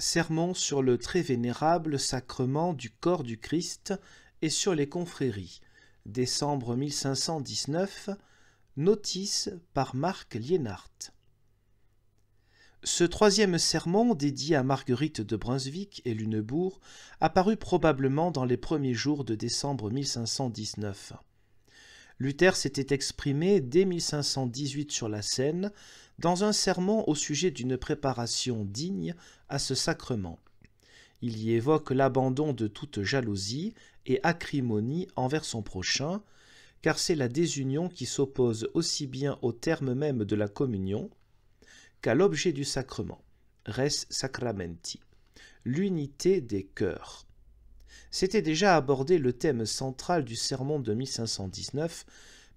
Sermon sur le très vénérable sacrement du corps du Christ et sur les confréries, décembre 1519, notice par Marc Lienhart. Ce troisième sermon, dédié à Marguerite de Brunswick et Lunebourg, apparut probablement dans les premiers jours de décembre 1519. Luther s'était exprimé dès 1518 sur la Seine, dans un sermon au sujet d'une préparation digne à ce sacrement. Il y évoque l'abandon de toute jalousie et acrimonie envers son prochain, car c'est la désunion qui s'oppose aussi bien au terme même de la communion qu'à l'objet du sacrement, res sacramenti, l'unité des cœurs. C'était déjà abordé le thème central du sermon de 1519,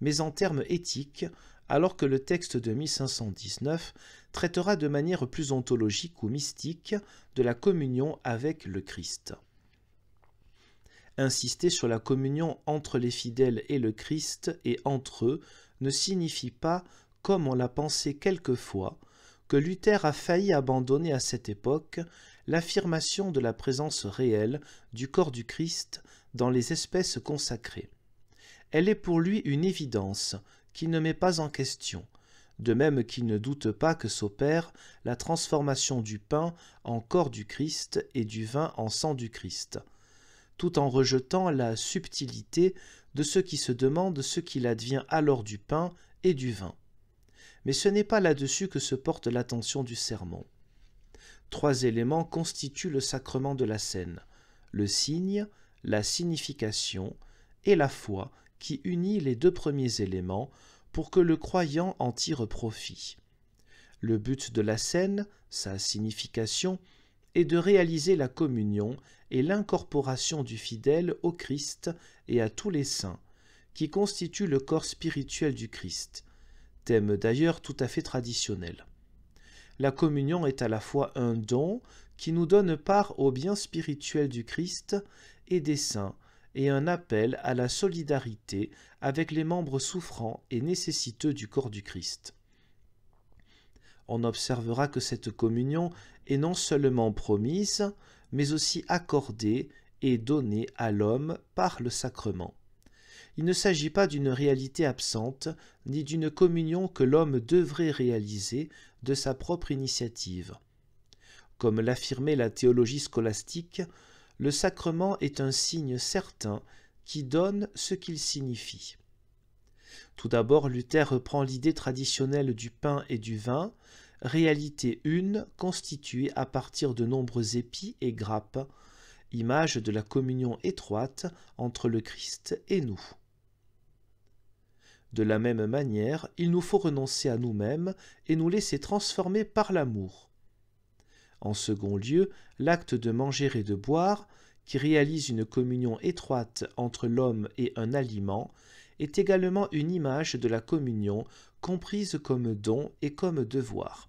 mais en termes éthiques, alors que le texte de 1519 traitera de manière plus ontologique ou mystique de la communion avec le Christ. Insister sur la communion entre les fidèles et le Christ et entre eux ne signifie pas, comme on l'a pensé quelquefois, que Luther a failli abandonner à cette époque l'affirmation de la présence réelle du corps du Christ dans les espèces consacrées. Elle est pour lui une évidence qui ne met pas en question, de même qu'il ne doute pas que s'opère la transformation du pain en corps du Christ et du vin en sang du Christ, tout en rejetant la subtilité de ceux qui se demandent ce qu'il advient alors du pain et du vin. Mais ce n'est pas là-dessus que se porte l'attention du sermon. Trois éléments constituent le sacrement de la scène le signe, la signification et la foi qui unit les deux premiers éléments pour que le croyant en tire profit. Le but de la scène, sa signification, est de réaliser la communion et l'incorporation du fidèle au Christ et à tous les saints, qui constituent le corps spirituel du Christ, thème d'ailleurs tout à fait traditionnel. La communion est à la fois un don qui nous donne part au bien spirituel du Christ et des saints et un appel à la solidarité avec les membres souffrants et nécessiteux du corps du Christ. On observera que cette communion est non seulement promise, mais aussi accordée et donnée à l'homme par le sacrement. Il ne s'agit pas d'une réalité absente, ni d'une communion que l'homme devrait réaliser de sa propre initiative. Comme l'affirmait la théologie scolastique, le sacrement est un signe certain qui donne ce qu'il signifie. Tout d'abord, Luther reprend l'idée traditionnelle du pain et du vin, réalité une constituée à partir de nombreux épis et grappes, image de la communion étroite entre le Christ et nous. De la même manière, il nous faut renoncer à nous-mêmes et nous laisser transformer par l'amour, en second lieu, l'acte de manger et de boire, qui réalise une communion étroite entre l'homme et un aliment, est également une image de la communion comprise comme don et comme devoir.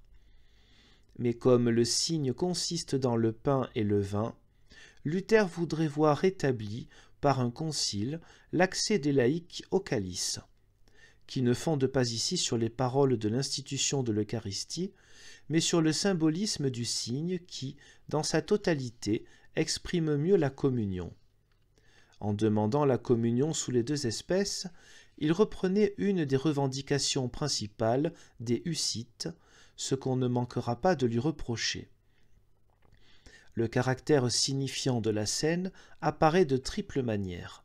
Mais comme le signe consiste dans le pain et le vin, Luther voudrait voir établi, par un concile, l'accès des laïcs au calice qui ne fonde pas ici sur les paroles de l'institution de l'Eucharistie, mais sur le symbolisme du signe qui, dans sa totalité, exprime mieux la communion. En demandant la communion sous les deux espèces, il reprenait une des revendications principales des Hussites, ce qu'on ne manquera pas de lui reprocher. Le caractère signifiant de la scène apparaît de triple manière.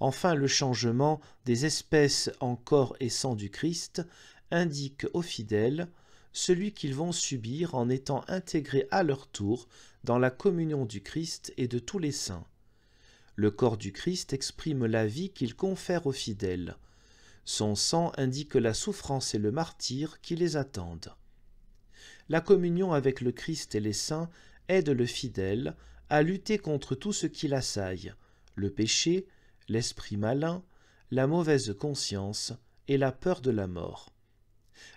Enfin, le changement des espèces en corps et sang du Christ indique aux fidèles celui qu'ils vont subir en étant intégrés à leur tour dans la communion du Christ et de tous les saints. Le corps du Christ exprime la vie qu'il confère aux fidèles. Son sang indique la souffrance et le martyre qui les attendent. La communion avec le Christ et les saints aide le fidèle à lutter contre tout ce qui l'assaille, le péché, l'esprit malin, la mauvaise conscience et la peur de la mort.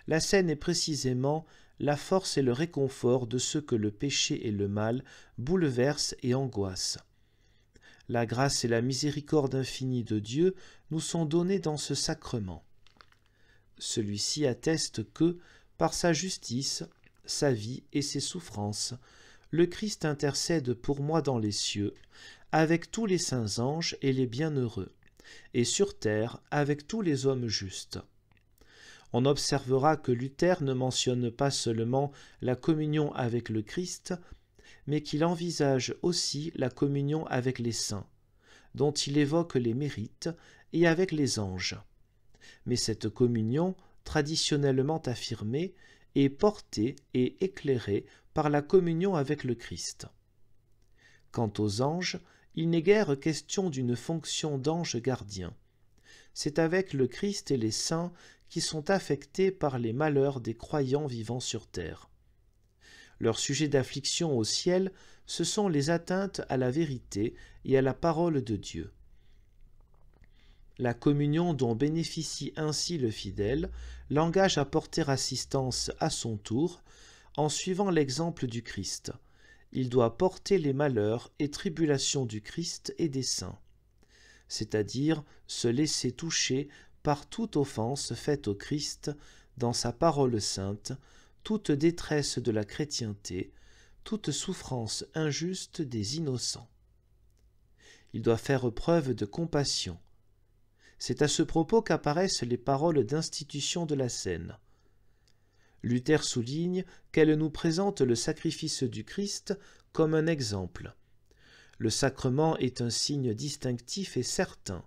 La scène est précisément la force et le réconfort de ceux que le péché et le mal bouleversent et angoissent. La grâce et la miséricorde infinie de Dieu nous sont données dans ce sacrement. Celui-ci atteste que, par sa justice, sa vie et ses souffrances, le Christ intercède pour moi dans les cieux, avec tous les saints anges et les bienheureux, et sur terre avec tous les hommes justes. On observera que Luther ne mentionne pas seulement la communion avec le Christ, mais qu'il envisage aussi la communion avec les saints, dont il évoque les mérites, et avec les anges. Mais cette communion, traditionnellement affirmée, est portée et éclairée par la communion avec le Christ. Quant aux anges, il n'est guère question d'une fonction d'ange gardien. C'est avec le Christ et les saints qui sont affectés par les malheurs des croyants vivant sur terre. Leur sujet d'affliction au ciel, ce sont les atteintes à la vérité et à la parole de Dieu. La communion dont bénéficie ainsi le fidèle l'engage à porter assistance à son tour, en suivant l'exemple du Christ il doit porter les malheurs et tribulations du Christ et des saints, c'est-à-dire se laisser toucher par toute offense faite au Christ dans sa parole sainte, toute détresse de la chrétienté, toute souffrance injuste des innocents. Il doit faire preuve de compassion. C'est à ce propos qu'apparaissent les paroles d'institution de la scène. Luther souligne qu'elle nous présente le sacrifice du Christ comme un exemple. Le sacrement est un signe distinctif et certain,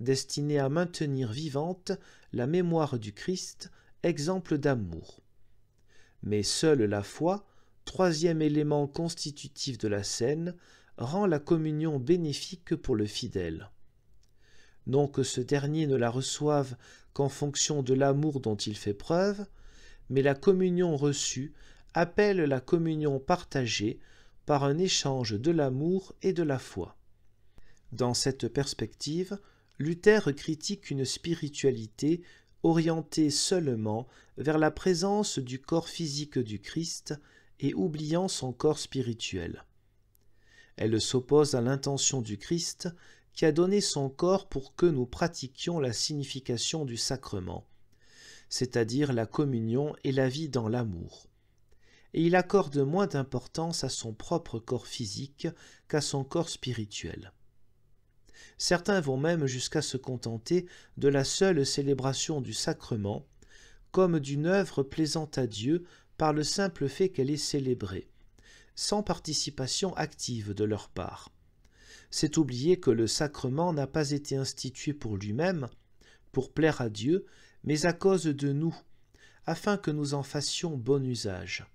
destiné à maintenir vivante la mémoire du Christ, exemple d'amour. Mais seule la foi, troisième élément constitutif de la scène, rend la communion bénéfique pour le fidèle. Non que ce dernier ne la reçoive qu'en fonction de l'amour dont il fait preuve, mais la communion reçue appelle la communion partagée par un échange de l'amour et de la foi. Dans cette perspective, Luther critique une spiritualité orientée seulement vers la présence du corps physique du Christ et oubliant son corps spirituel. Elle s'oppose à l'intention du Christ qui a donné son corps pour que nous pratiquions la signification du sacrement c'est-à-dire la communion et la vie dans l'amour. Et il accorde moins d'importance à son propre corps physique qu'à son corps spirituel. Certains vont même jusqu'à se contenter de la seule célébration du sacrement, comme d'une œuvre plaisante à Dieu par le simple fait qu'elle est célébrée, sans participation active de leur part. C'est oublier que le sacrement n'a pas été institué pour lui-même, pour plaire à Dieu, mais à cause de nous, afin que nous en fassions bon usage.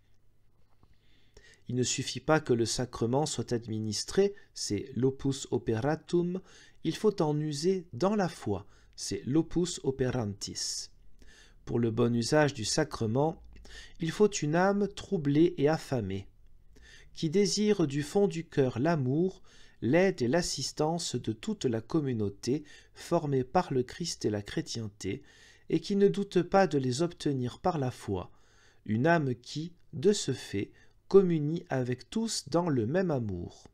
Il ne suffit pas que le sacrement soit administré, c'est l'opus operatum, il faut en user dans la foi, c'est l'opus operantis. Pour le bon usage du sacrement, il faut une âme troublée et affamée, qui désire du fond du cœur l'amour, l'aide et l'assistance de toute la communauté formée par le Christ et la chrétienté, et qui ne doute pas de les obtenir par la foi, une âme qui, de ce fait, communie avec tous dans le même amour.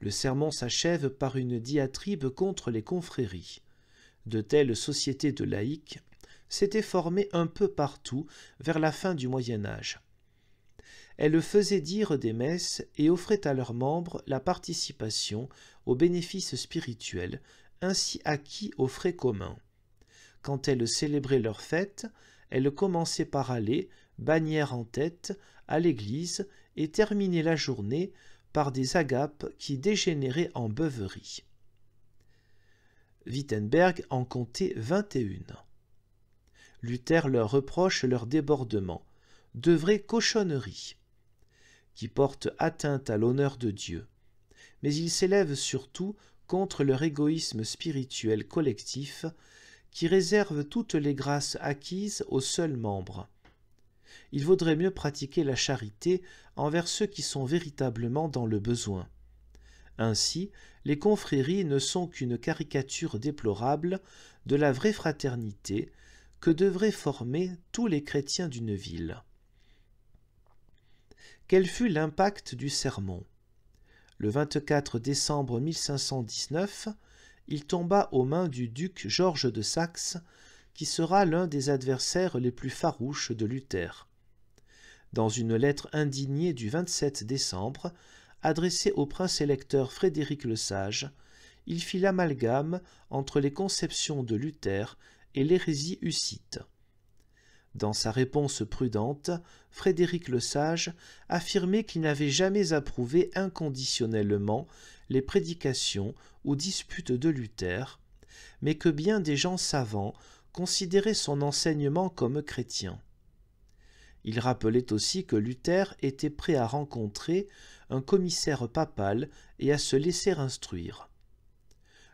Le sermon s'achève par une diatribe contre les confréries. De telles sociétés de laïcs s'étaient formées un peu partout vers la fin du Moyen Âge. Elles faisaient dire des messes et offraient à leurs membres la participation aux bénéfices spirituels ainsi acquis aux frais communs. Quand elles célébraient leur fête, elles commençaient par aller, bannière en tête, à l'église et terminaient la journée par des agapes qui dégénéraient en beuverie. Wittenberg en comptait vingt-et-une. Luther leur reproche leur débordement, de vraies cochonneries, qui portent atteinte à l'honneur de Dieu. Mais il s'élèvent surtout contre leur égoïsme spirituel collectif qui réserve toutes les grâces acquises aux seuls membres. Il vaudrait mieux pratiquer la charité envers ceux qui sont véritablement dans le besoin. Ainsi, les confréries ne sont qu'une caricature déplorable de la vraie fraternité que devraient former tous les chrétiens d'une ville. Quel fut l'impact du sermon Le 24 décembre 1519, il tomba aux mains du duc Georges de Saxe, qui sera l'un des adversaires les plus farouches de Luther. Dans une lettre indignée du 27 décembre, adressée au prince électeur Frédéric le Sage, il fit l'amalgame entre les conceptions de Luther et l'hérésie hussite. Dans sa réponse prudente, Frédéric le Sage affirmait qu'il n'avait jamais approuvé inconditionnellement les prédications ou disputes de Luther, mais que bien des gens savants considéraient son enseignement comme chrétien. Il rappelait aussi que Luther était prêt à rencontrer un commissaire papal et à se laisser instruire.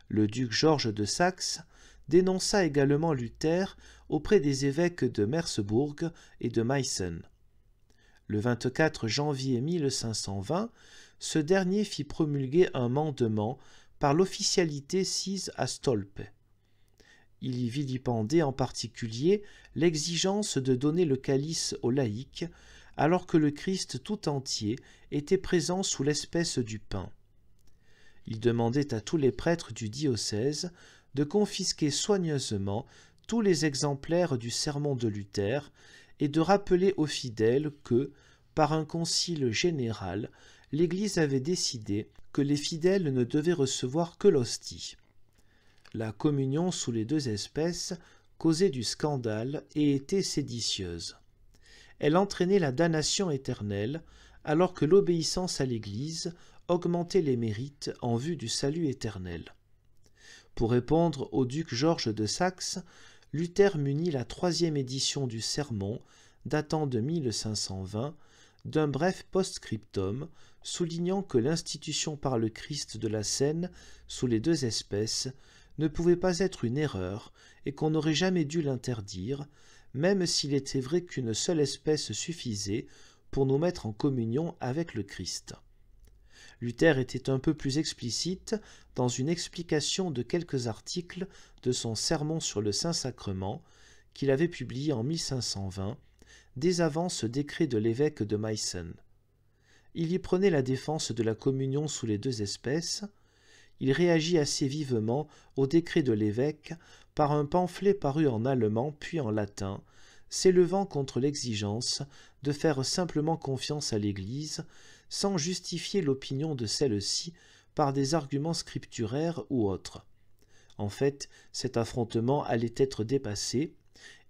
Le duc Georges de Saxe dénonça également Luther auprès des évêques de Mersebourg et de Meissen. Le 24 janvier 1520, ce dernier fit promulguer un mandement par l'officialité sise à Stolpe. Il y vilipendait en particulier l'exigence de donner le calice aux laïcs, alors que le Christ tout entier était présent sous l'espèce du pain. Il demandait à tous les prêtres du diocèse de confisquer soigneusement les exemplaires du sermon de Luther et de rappeler aux fidèles que, par un concile général, l'Église avait décidé que les fidèles ne devaient recevoir que l'hostie. La communion sous les deux espèces causait du scandale et était séditieuse. Elle entraînait la damnation éternelle, alors que l'obéissance à l'Église augmentait les mérites en vue du salut éternel. Pour répondre au duc Georges de Saxe, Luther munit la troisième édition du sermon, datant de 1520, d'un bref post-scriptum soulignant que l'institution par le Christ de la Seine sous les deux espèces ne pouvait pas être une erreur et qu'on n'aurait jamais dû l'interdire, même s'il était vrai qu'une seule espèce suffisait pour nous mettre en communion avec le Christ. Luther était un peu plus explicite dans une explication de quelques articles de son Sermon sur le Saint-Sacrement, qu'il avait publié en 1520, dès avant ce décret de l'évêque de Meissen. Il y prenait la défense de la communion sous les deux espèces. Il réagit assez vivement au décret de l'évêque par un pamphlet paru en allemand puis en latin, s'élevant contre l'exigence de faire simplement confiance à l'Église, sans justifier l'opinion de celle-ci par des arguments scripturaires ou autres. En fait, cet affrontement allait être dépassé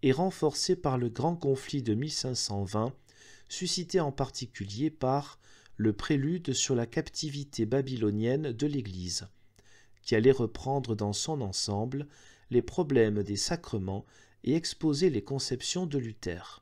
et renforcé par le grand conflit de 1520, suscité en particulier par le prélude sur la captivité babylonienne de l'Église, qui allait reprendre dans son ensemble les problèmes des sacrements et exposer les conceptions de Luther.